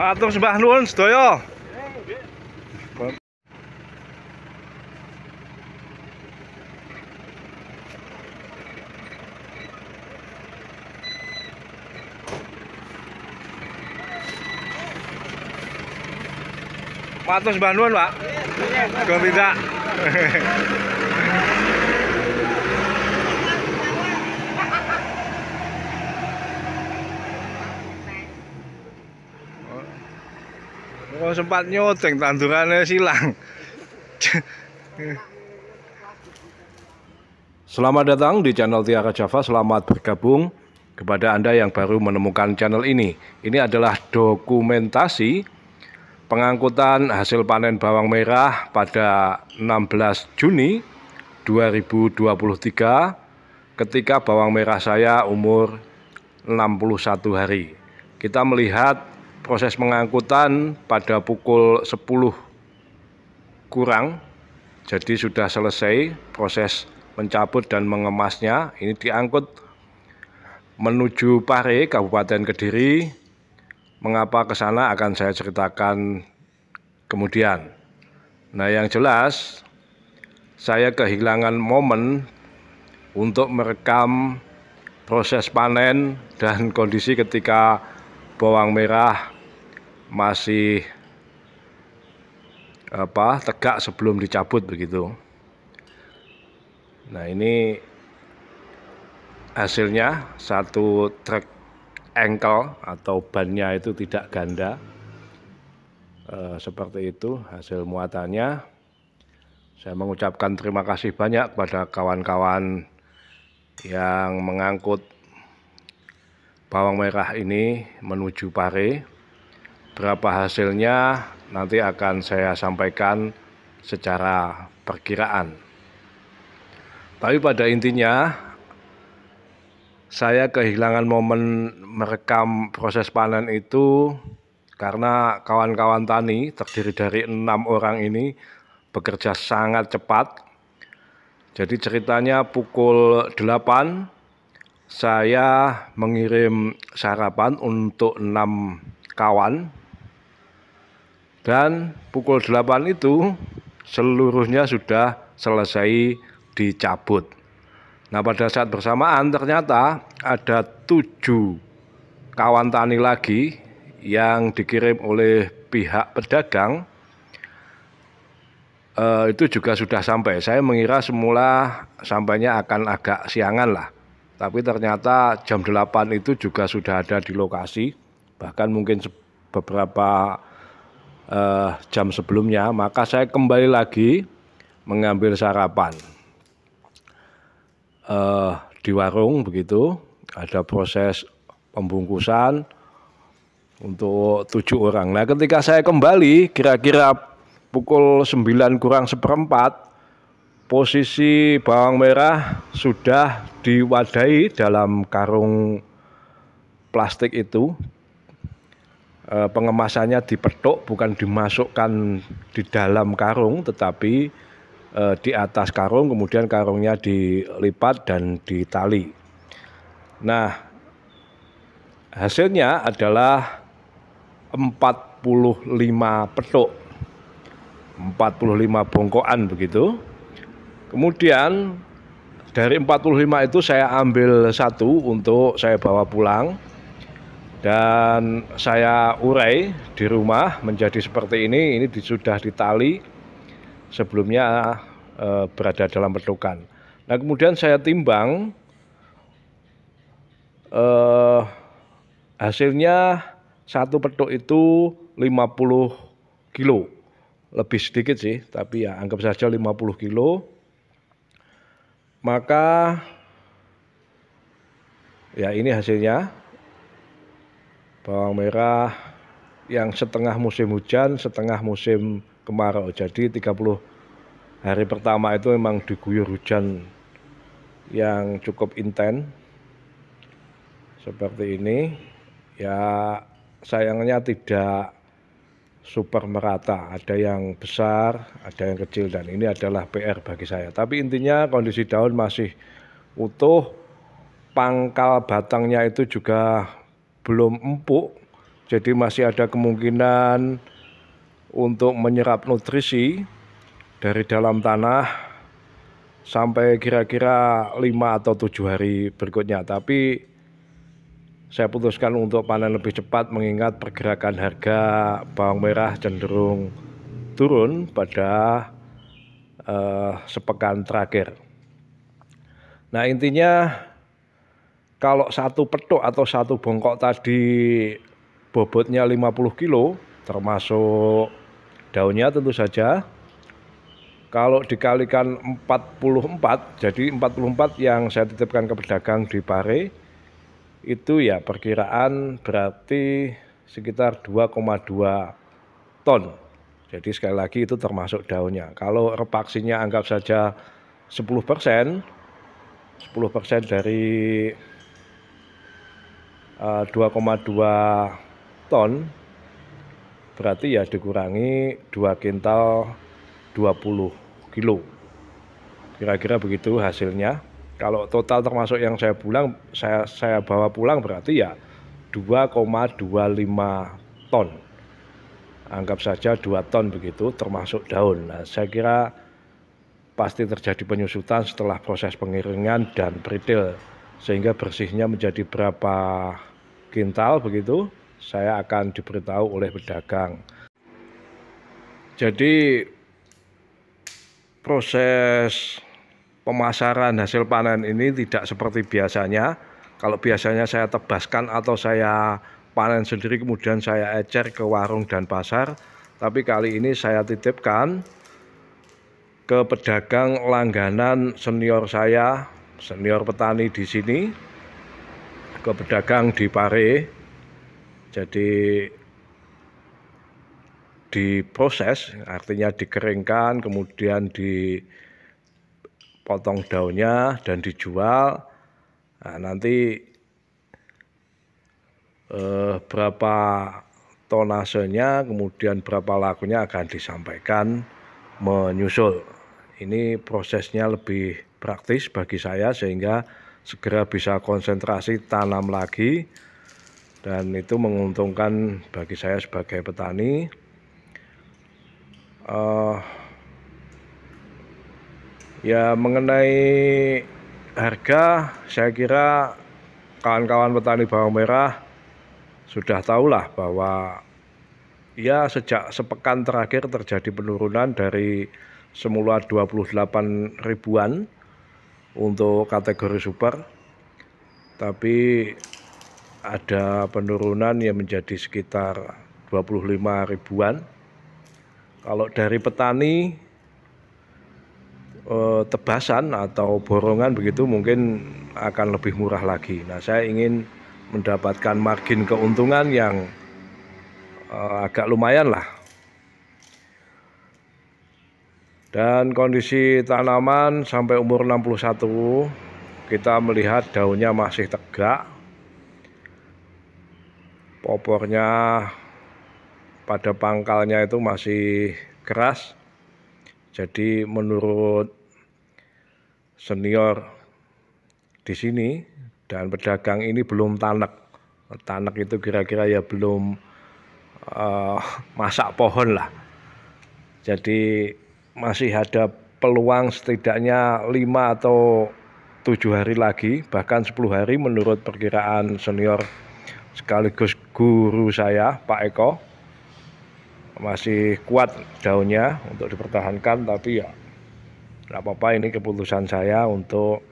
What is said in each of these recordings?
Maar het was bij nu eens, toch Banuan, Pak. Kau tidak. Oh sempat nyoteng tandurannya silang. Selamat datang di channel Tiara Java. Selamat bergabung kepada Anda yang baru menemukan channel ini. Ini adalah dokumentasi pengangkutan hasil panen bawang merah pada 16 Juni 2023 ketika bawang merah saya umur 61 hari. Kita melihat proses pengangkutan pada pukul 10 kurang jadi sudah selesai proses mencabut dan mengemasnya ini diangkut menuju Pare Kabupaten Kediri mengapa ke sana akan saya ceritakan kemudian nah yang jelas saya kehilangan momen untuk merekam proses panen dan kondisi ketika bawang merah masih apa tegak sebelum dicabut begitu. Nah, ini hasilnya satu truk engkel atau bannya itu tidak ganda. E, seperti itu hasil muatannya. Saya mengucapkan terima kasih banyak kepada kawan-kawan yang mengangkut bawang merah ini menuju Pare berapa hasilnya nanti akan saya sampaikan secara perkiraan. Tapi pada intinya saya kehilangan momen merekam proses panen itu karena kawan-kawan tani terdiri dari enam orang ini bekerja sangat cepat. Jadi ceritanya pukul 8 saya mengirim sarapan untuk enam kawan dan pukul 8 itu seluruhnya sudah selesai dicabut. Nah pada saat bersamaan ternyata ada tujuh kawan tani lagi yang dikirim oleh pihak pedagang e, itu juga sudah sampai. Saya mengira semula sampainya akan agak siangan lah. Tapi ternyata jam 8 itu juga sudah ada di lokasi. Bahkan mungkin beberapa uh, jam sebelumnya, maka saya kembali lagi mengambil sarapan uh, di warung begitu. Ada proses pembungkusan untuk tujuh orang. Nah, ketika saya kembali, kira-kira pukul 9 kurang seperempat, posisi bawang merah sudah diwadai dalam karung plastik itu Eh, pengemasannya dipetuk bukan dimasukkan di dalam karung tetapi eh, di atas karung kemudian karungnya dilipat dan ditali. Nah, hasilnya adalah 45 petuk. 45 bongkoan begitu. Kemudian dari 45 itu saya ambil satu untuk saya bawa pulang dan saya urai di rumah menjadi seperti ini ini sudah ditali sebelumnya eh, berada dalam petukan nah kemudian saya timbang eh hasilnya satu petuk itu 50 kilo lebih sedikit sih tapi ya anggap saja 50 kilo maka ya ini hasilnya bawang merah yang setengah musim hujan, setengah musim kemarau. Jadi 30 hari pertama itu memang diguyur hujan yang cukup intens seperti ini. Ya sayangnya tidak super merata, ada yang besar, ada yang kecil dan ini adalah PR bagi saya. Tapi intinya kondisi daun masih utuh, pangkal batangnya itu juga belum empuk, jadi masih ada kemungkinan untuk menyerap nutrisi dari dalam tanah sampai kira-kira 5 atau tujuh hari berikutnya. Tapi saya putuskan untuk panen lebih cepat mengingat pergerakan harga bawang merah cenderung turun pada eh, sepekan terakhir. Nah, intinya kalau satu petuk atau satu bongkok tadi bobotnya 50 kilo termasuk daunnya tentu saja kalau dikalikan 44 jadi 44 yang saya titipkan ke pedagang di Pare itu ya perkiraan berarti sekitar 2,2 ton jadi sekali lagi itu termasuk daunnya. Kalau repaksinya anggap saja 10%, 10% dari 2,2 eh, ton berarti ya dikurangi 2 kintal 20 kilo kira-kira begitu hasilnya kalau total termasuk yang saya pulang saya saya bawa pulang berarti ya 2,25 ton anggap saja 2 ton begitu termasuk daun nah, saya kira pasti terjadi penyusutan setelah proses pengiringan dan peritil sehingga bersihnya menjadi berapa kintal begitu, saya akan diberitahu oleh pedagang. Jadi proses pemasaran hasil panen ini tidak seperti biasanya. Kalau biasanya saya tebaskan atau saya panen sendiri kemudian saya ecer ke warung dan pasar, tapi kali ini saya titipkan ke pedagang langganan senior saya, senior petani di sini ke pedagang di Pare jadi diproses artinya dikeringkan kemudian dipotong daunnya dan dijual nah, nanti eh, berapa tonasenya kemudian berapa lakunya akan disampaikan menyusul ini prosesnya lebih praktis bagi saya sehingga segera bisa konsentrasi tanam lagi dan itu menguntungkan bagi saya sebagai petani uh, ya mengenai harga saya kira kawan-kawan petani bawang merah sudah tahulah bahwa ya sejak sepekan terakhir terjadi penurunan dari semula 28 ribuan untuk kategori super tapi ada penurunan yang menjadi sekitar 25 ribuan kalau dari petani eh, tebasan atau borongan begitu mungkin akan lebih murah lagi nah saya ingin mendapatkan margin keuntungan yang eh, agak lumayan lah Dan kondisi tanaman sampai umur 61 kita melihat daunnya masih tegak. Popornya pada pangkalnya itu masih keras. Jadi menurut senior di sini dan pedagang ini belum tanak. Tanak itu kira-kira ya belum uh, masak pohon lah. Jadi masih ada peluang setidaknya 5 atau tujuh hari lagi bahkan 10 hari menurut perkiraan senior sekaligus guru saya Pak Eko masih kuat daunnya untuk dipertahankan tapi ya tidak apa-apa ini keputusan saya untuk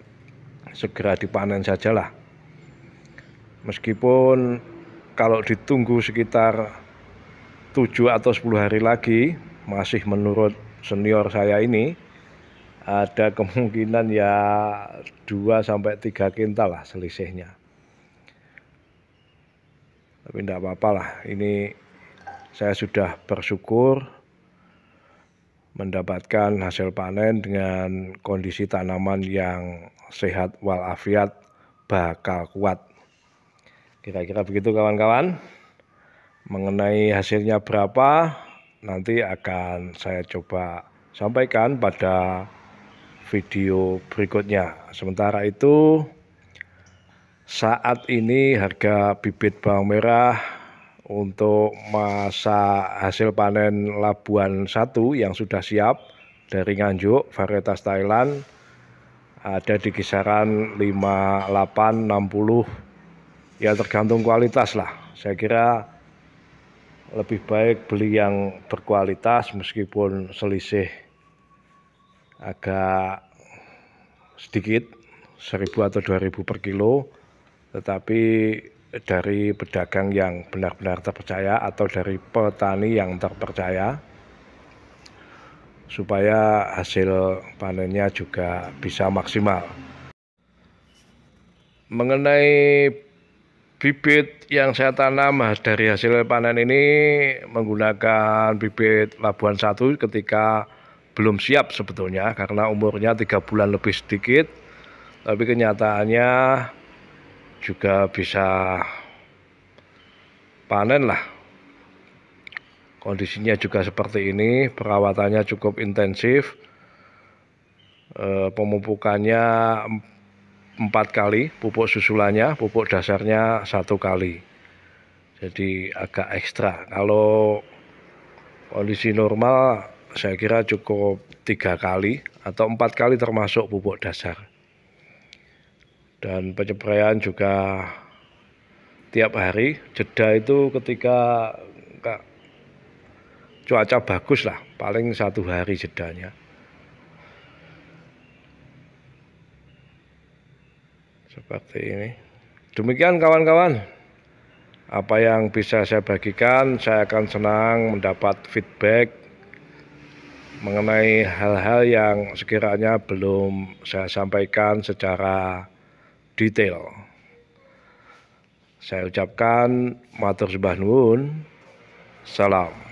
segera dipanen sajalah meskipun kalau ditunggu sekitar 7 atau 10 hari lagi masih menurut senior saya ini ada kemungkinan ya 2 sampai 3 kintal lah selisihnya. Tapi tidak apa-apa lah, ini saya sudah bersyukur mendapatkan hasil panen dengan kondisi tanaman yang sehat walafiat bakal kuat. Kira-kira begitu kawan-kawan. Mengenai hasilnya berapa, nanti akan saya coba sampaikan pada video berikutnya. Sementara itu saat ini harga bibit bawang merah untuk masa hasil panen Labuan 1 yang sudah siap dari Nganjuk varietas Thailand ada di kisaran 5860 ya tergantung kualitas lah. Saya kira lebih baik beli yang berkualitas meskipun selisih agak sedikit seribu atau dua ribu per kilo tetapi dari pedagang yang benar-benar terpercaya atau dari petani yang terpercaya supaya hasil panennya juga bisa maksimal mengenai bibit yang saya tanam dari hasil panen ini menggunakan bibit Labuan satu ketika belum siap sebetulnya karena umurnya tiga bulan lebih sedikit tapi kenyataannya juga bisa panen lah kondisinya juga seperti ini perawatannya cukup intensif eh, pemupukannya empat kali pupuk susulannya, pupuk dasarnya satu kali. Jadi agak ekstra. Kalau kondisi normal saya kira cukup tiga kali atau empat kali termasuk pupuk dasar. Dan penyemprotan juga tiap hari. Jeda itu ketika cuaca bagus lah, paling satu hari jedanya. seperti ini demikian kawan-kawan apa yang bisa saya bagikan saya akan senang mendapat feedback mengenai hal-hal yang sekiranya belum saya sampaikan secara detail saya ucapkan matur nuwun salam